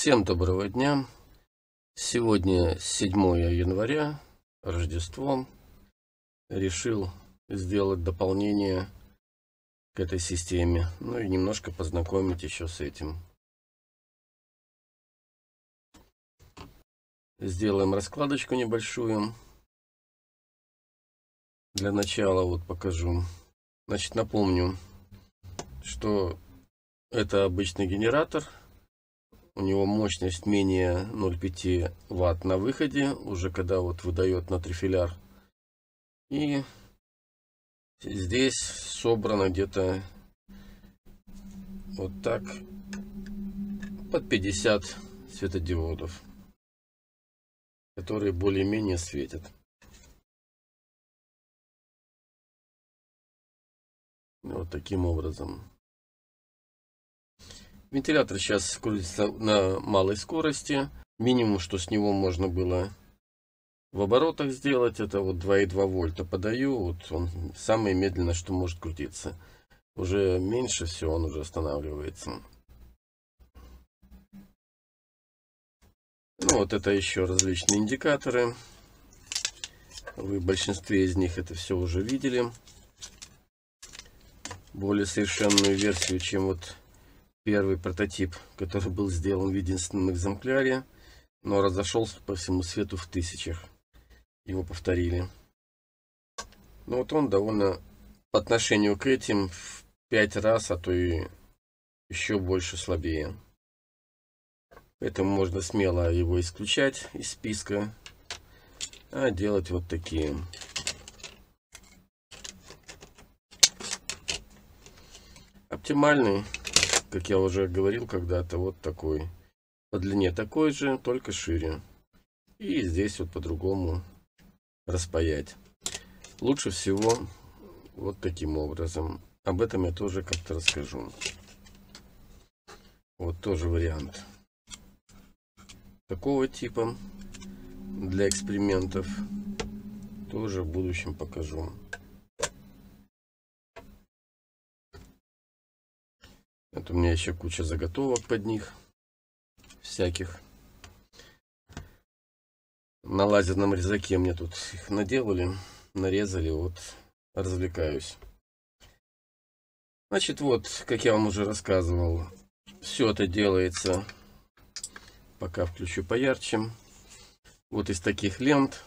Всем доброго дня. Сегодня 7 января, Рождество. Решил сделать дополнение к этой системе. Ну и немножко познакомить еще с этим. Сделаем раскладочку небольшую. Для начала вот покажу. Значит, напомню, что это обычный генератор – у него мощность менее 0,5 ватт на выходе, уже когда вот выдает на трифиляр. И здесь собрано где-то вот так под 50 светодиодов, которые более-менее светят. Вот таким образом. Вентилятор сейчас крутится на малой скорости. Минимум, что с него можно было в оборотах сделать, это вот 2,2 вольта подаю. Вот он самое медленное, что может крутиться. Уже меньше все, он уже останавливается. Ну, вот это еще различные индикаторы. Вы в большинстве из них это все уже видели. Более совершенную версию, чем вот первый прототип, который был сделан в единственном экземпляре, но разошелся по всему свету в тысячах. Его повторили. Ну вот он довольно по отношению к этим в пять раз, а то и еще больше слабее. Поэтому можно смело его исключать из списка, а делать вот такие. Оптимальный как я уже говорил когда-то, вот такой. По длине такой же, только шире. И здесь вот по-другому распаять. Лучше всего вот таким образом. Об этом я тоже как-то расскажу. Вот тоже вариант такого типа для экспериментов. Тоже в будущем покажу. Это у меня еще куча заготовок под них. Всяких. На лазерном резаке мне тут их наделали, нарезали, вот развлекаюсь. Значит, вот, как я вам уже рассказывал, все это делается, пока включу поярче, вот из таких лент.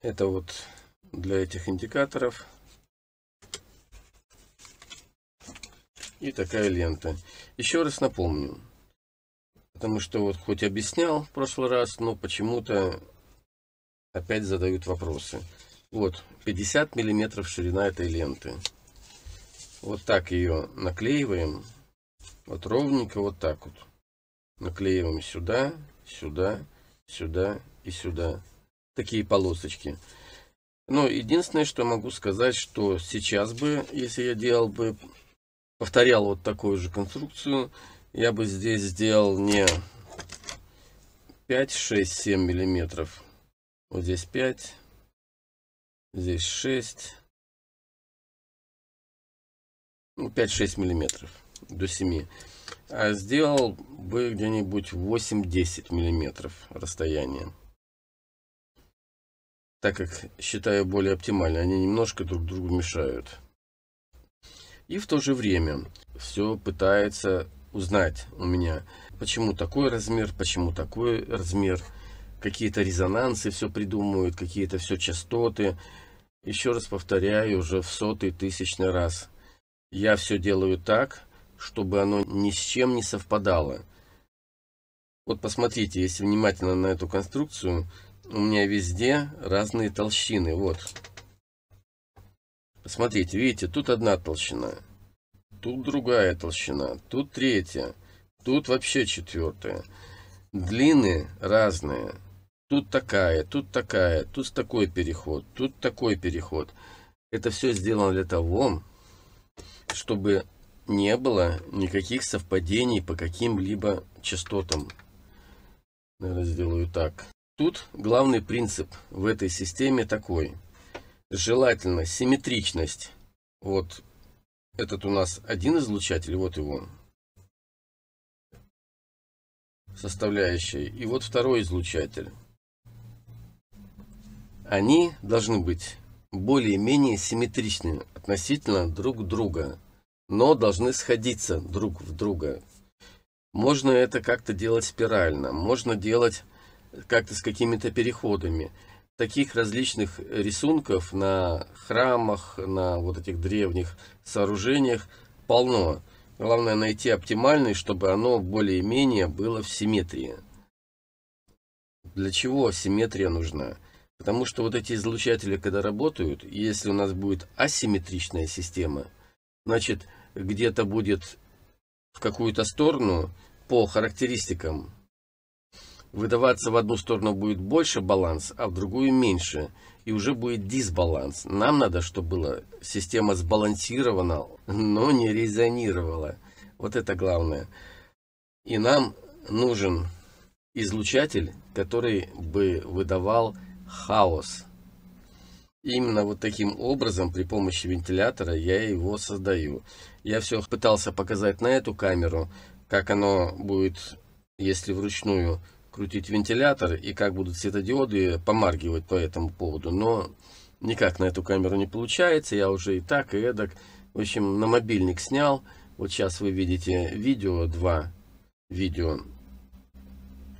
Это вот для этих индикаторов. И такая лента. Еще раз напомню. Потому что вот хоть объяснял в прошлый раз, но почему-то опять задают вопросы. Вот 50 миллиметров ширина этой ленты. Вот так ее наклеиваем. Вот ровненько вот так вот. Наклеиваем сюда, сюда, сюда и сюда. Такие полосочки. Ну, единственное, что могу сказать, что сейчас бы, если я делал бы, повторял вот такую же конструкцию, я бы здесь сделал не 5, 6, 7 миллиметров. Вот здесь 5, здесь 6, ну, 5-6 миллиметров до 7. А сделал бы где-нибудь 8-10 миллиметров расстояние так как считаю более оптимально. Они немножко друг другу мешают. И в то же время все пытается узнать у меня, почему такой размер, почему такой размер, какие-то резонансы все придумывают, какие-то все частоты. Еще раз повторяю, уже в сотый, тысячный раз. Я все делаю так, чтобы оно ни с чем не совпадало. Вот посмотрите, если внимательно на эту конструкцию, у меня везде разные толщины. Вот. Посмотрите, видите, тут одна толщина, тут другая толщина, тут третья, тут вообще четвертая. Длины разные. Тут такая, тут такая, тут такой переход, тут такой переход. Это все сделано для того, чтобы не было никаких совпадений по каким-либо частотам. Наверное, сделаю так. Тут главный принцип в этой системе такой. Желательно симметричность. Вот этот у нас один излучатель, вот его составляющая. И вот второй излучатель. Они должны быть более-менее симметричны относительно друг друга, но должны сходиться друг в друга. Можно это как-то делать спирально, можно делать как-то с какими-то переходами. Таких различных рисунков на храмах, на вот этих древних сооружениях полно. Главное найти оптимальный, чтобы оно более-менее было в симметрии. Для чего симметрия нужна? Потому что вот эти излучатели, когда работают, если у нас будет асимметричная система, значит, где-то будет в какую-то сторону по характеристикам выдаваться в одну сторону будет больше баланс, а в другую меньше. И уже будет дисбаланс. Нам надо, чтобы была система сбалансирована, но не резонировала. Вот это главное. И нам нужен излучатель, который бы выдавал хаос. именно вот таким образом при помощи вентилятора я его создаю. Я все пытался показать на эту камеру, как оно будет, если вручную крутить вентилятор и как будут светодиоды помаргивать по этому поводу. Но никак на эту камеру не получается. Я уже и так, и эдак. В общем, на мобильник снял. Вот сейчас вы видите видео, два видео,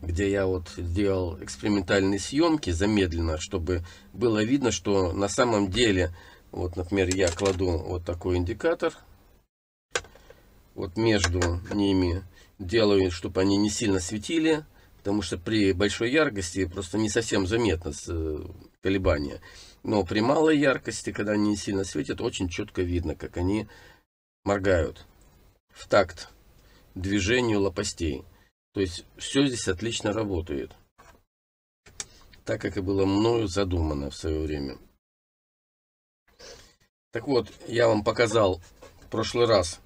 где я вот делал экспериментальные съемки замедленно, чтобы было видно, что на самом деле, вот, например, я кладу вот такой индикатор, вот между ними делаю, чтобы они не сильно светили, потому что при большой яркости просто не совсем заметно э, колебания. Но при малой яркости, когда они не сильно светят, очень четко видно, как они моргают в такт движению лопастей. То есть все здесь отлично работает. Так как и было мною задумано в свое время. Так вот, я вам показал в прошлый раз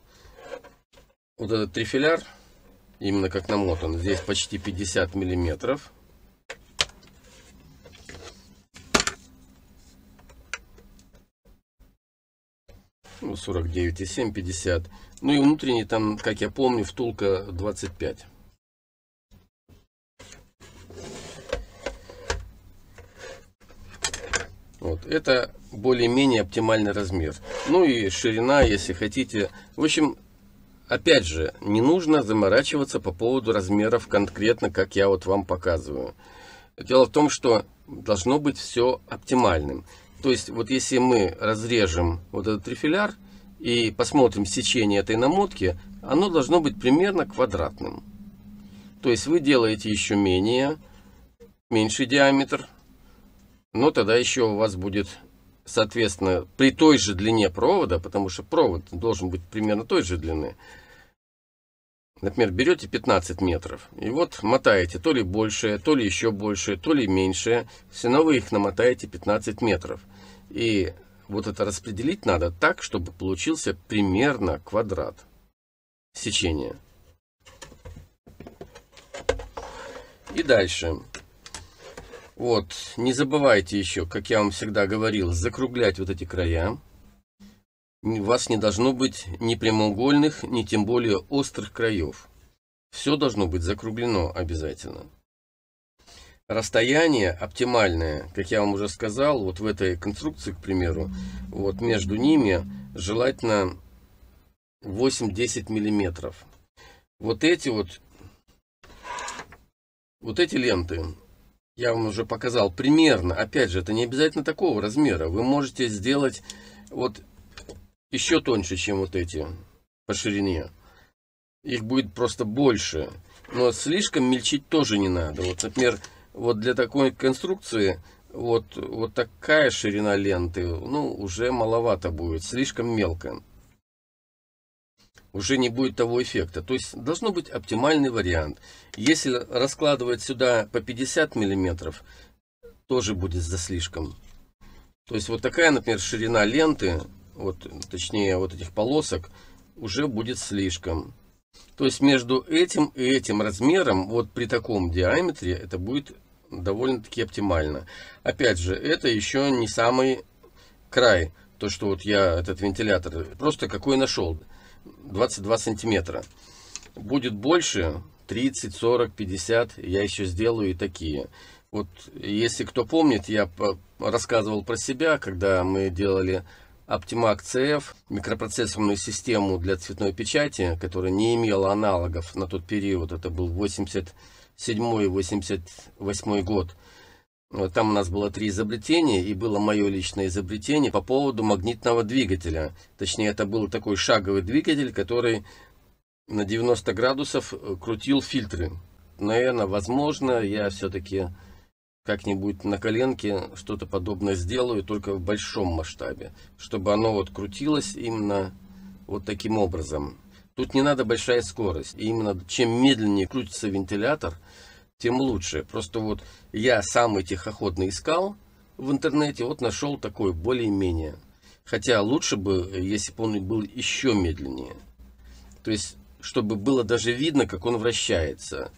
вот этот трифиляр Именно как намотан. Здесь почти 50 миллиметров. Ну, 49,7, 50. Ну и внутренний там, как я помню, втулка 25. Вот, это более-менее оптимальный размер. Ну и ширина, если хотите. В общем, Опять же, не нужно заморачиваться по поводу размеров конкретно, как я вот вам показываю. Дело в том, что должно быть все оптимальным. То есть, вот если мы разрежем вот этот трифиляр и посмотрим сечение этой намотки, оно должно быть примерно квадратным. То есть, вы делаете еще менее, меньший диаметр, но тогда еще у вас будет соответственно, при той же длине провода, потому что провод должен быть примерно той же длины, например, берете 15 метров, и вот мотаете то ли большее, то ли еще большее, то ли меньшее, все равно вы их намотаете 15 метров. И вот это распределить надо так, чтобы получился примерно квадрат сечения. И дальше. Вот, не забывайте еще, как я вам всегда говорил, закруглять вот эти края. У вас не должно быть ни прямоугольных, ни тем более острых краев. Все должно быть закруглено обязательно. Расстояние оптимальное, как я вам уже сказал, вот в этой конструкции, к примеру, вот между ними желательно 8-10 миллиметров. Вот эти вот, вот эти ленты, я вам уже показал примерно, опять же, это не обязательно такого размера, вы можете сделать вот еще тоньше, чем вот эти по ширине. Их будет просто больше, но слишком мельчить тоже не надо. Вот, например, вот для такой конструкции вот, вот такая ширина ленты, ну, уже маловато будет, слишком мелко уже не будет того эффекта. То есть должно быть оптимальный вариант. Если раскладывать сюда по 50 миллиметров, тоже будет за слишком. То есть вот такая, например, ширина ленты, вот, точнее вот этих полосок, уже будет слишком. То есть между этим и этим размером, вот при таком диаметре, это будет довольно-таки оптимально. Опять же, это еще не самый край, то, что вот я этот вентилятор, просто какой нашел. 22 сантиметра. Будет больше 30, 40, 50, я еще сделаю и такие. Вот если кто помнит, я рассказывал про себя, когда мы делали Optimac CF, микропроцессорную систему для цветной печати, которая не имела аналогов на тот период, это был 87-88 год. Вот Там у нас было три изобретения, и было мое личное изобретение по поводу магнитного двигателя. Точнее, это был такой шаговый двигатель, который на 90 градусов э, крутил фильтры. Наверное, возможно, я все-таки как-нибудь на коленке что-то подобное сделаю, только в большом масштабе, чтобы оно вот крутилось именно вот таким образом. Тут не надо большая скорость. И именно чем медленнее крутится вентилятор, тем лучше. Просто вот я самый тихоходный искал в интернете, вот нашел такой более-менее. Хотя лучше бы, если бы он был еще медленнее. То есть, чтобы было даже видно, как он вращается.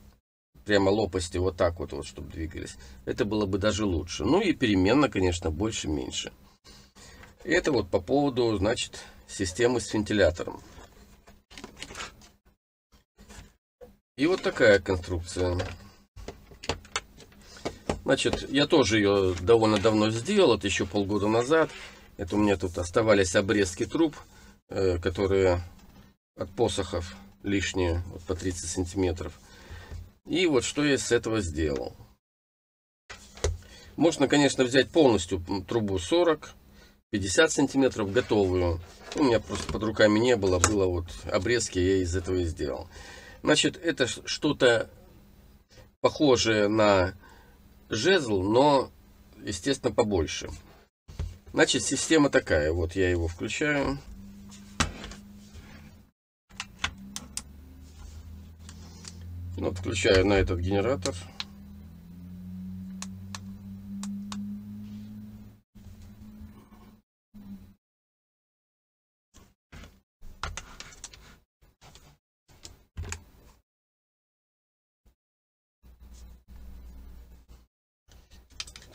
Прямо лопасти вот так вот, вот чтобы двигались. Это было бы даже лучше. Ну и переменно, конечно, больше-меньше. Это вот по поводу, значит, системы с вентилятором. И вот такая конструкция. Значит, я тоже ее довольно давно сделал, это еще полгода назад. Это у меня тут оставались обрезки труб, э, которые от посохов лишние, вот по 30 сантиметров. И вот что я с этого сделал. Можно, конечно, взять полностью трубу 40, 50 сантиметров готовую. У меня просто под руками не было, было вот обрезки, я из этого и сделал. Значит, это что-то похожее на жезл, но, естественно, побольше. Значит, система такая. Вот я его включаю. Вот включаю на этот генератор.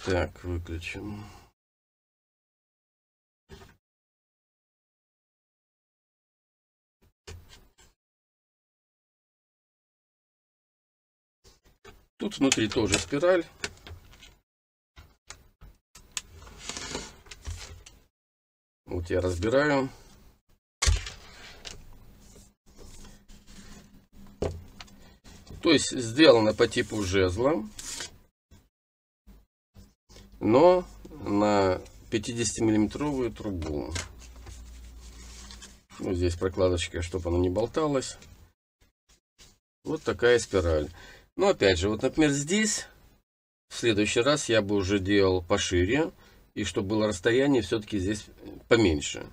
Так, выключим. Тут внутри тоже спираль. Вот я разбираю. То есть сделано по типу жезла но на 50-миллиметровую трубу. Вот ну, здесь прокладочка, чтобы она не болталась. Вот такая спираль. Но опять же, вот, например, здесь в следующий раз я бы уже делал пошире, и чтобы было расстояние все-таки здесь поменьше.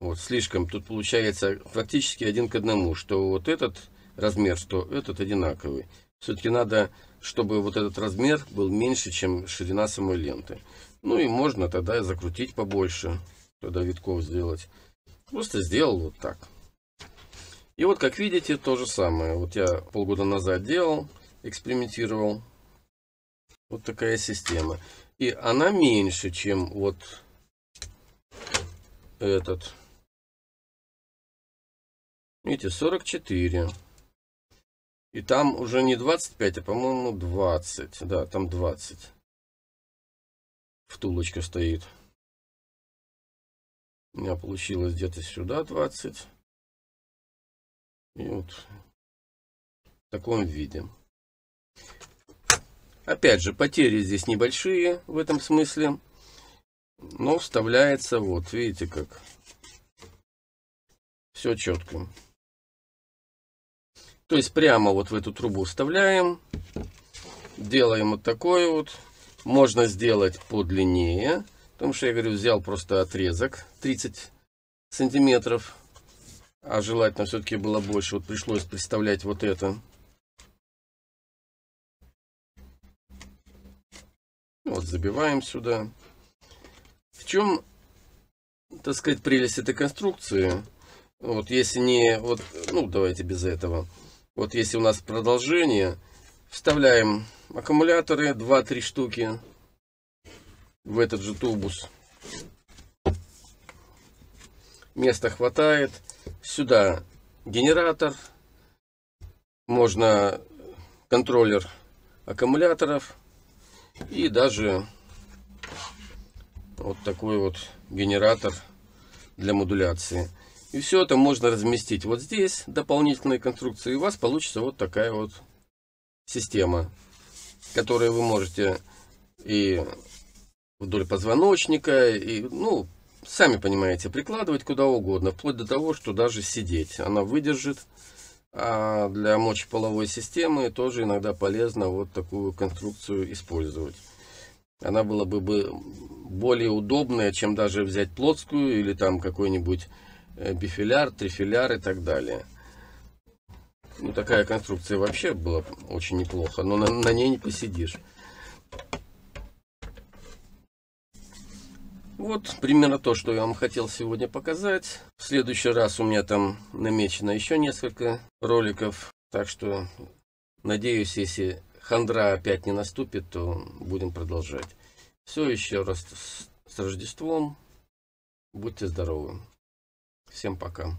Вот, слишком. Тут получается практически один к одному, что вот этот размер, что этот одинаковый. Все-таки надо чтобы вот этот размер был меньше, чем ширина самой ленты. Ну и можно тогда закрутить побольше, тогда витков сделать. Просто сделал вот так. И вот, как видите, то же самое. Вот я полгода назад делал, экспериментировал. Вот такая система. И она меньше, чем вот этот. Видите, 44. И там уже не 25, а по-моему 20. Да, там 20. Втулочка стоит. У меня получилось где-то сюда 20. И вот в таком виде. Опять же, потери здесь небольшие в этом смысле. Но вставляется вот, видите как. Все четко. То есть прямо вот в эту трубу вставляем. Делаем вот такой вот. Можно сделать подлиннее. Потому что я говорю, взял просто отрезок 30 сантиметров. А желательно все-таки было больше. Вот пришлось представлять вот это. Вот забиваем сюда. В чем, так сказать, прелесть этой конструкции? Вот если не... Вот, ну, давайте без этого. Вот если у нас продолжение, вставляем аккумуляторы 2-3 штуки в этот же тубус. Места хватает. Сюда генератор. Можно контроллер аккумуляторов. И даже вот такой вот генератор для модуляции. И все это можно разместить вот здесь, дополнительные конструкции, и у вас получится вот такая вот система, которую вы можете и вдоль позвоночника, и, ну, сами понимаете, прикладывать куда угодно, вплоть до того, что даже сидеть она выдержит. А для мочеполовой системы тоже иногда полезно вот такую конструкцию использовать. Она была бы более удобная, чем даже взять плотскую или там какой-нибудь Э, бифиляр, трифиляр и так далее. Ну, такая конструкция вообще была очень неплохо, но на, на ней не посидишь. Вот примерно то, что я вам хотел сегодня показать. В следующий раз у меня там намечено еще несколько роликов. Так что, надеюсь, если хандра опять не наступит, то будем продолжать. Все, еще раз с Рождеством. Будьте здоровы. Всем пока.